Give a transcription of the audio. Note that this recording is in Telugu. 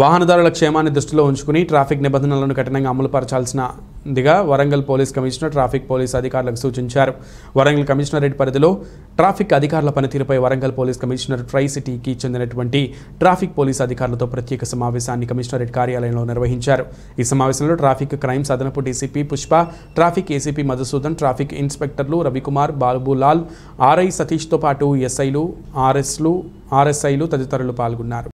వాహనదారుల క్షేమాన్ని దృష్టిలో ఉంచుకుని ట్రాఫిక్ నిబంధనలను కఠినంగా అమలుపరచాల్సినదిగా Warangal police commissioner traffic police అధికారులకు సూచించారు వరంగల్ కమిషనరేట్ పరిధిలో ట్రాఫిక్ అధికారుల పనితీరుపై వరంగల్ పోలీస్ కమిషనర్ ట్రై సిటీకి చెందినటువంటి ట్రాఫిక్ పోలీస్ అధికారులతో ప్రత్యేక సమావేశాన్ని కమిషనరేట్ కార్యాలయంలో నిర్వహించారు ఈ సమావేశంలో ట్రాఫిక్ క్రైమ్ సదనపు DCP Pushpa traffic ACP Madhusudan traffic ఇన్స్పెక్టర్లు రవికుమార్ బాబులాల్ ఆర్ఐ సతీష్తో పాటు ఎస్ఐలు ఆర్ఎస్లు ఆర్ఎస్ఐలు తదితరులు పాల్గొన్నారు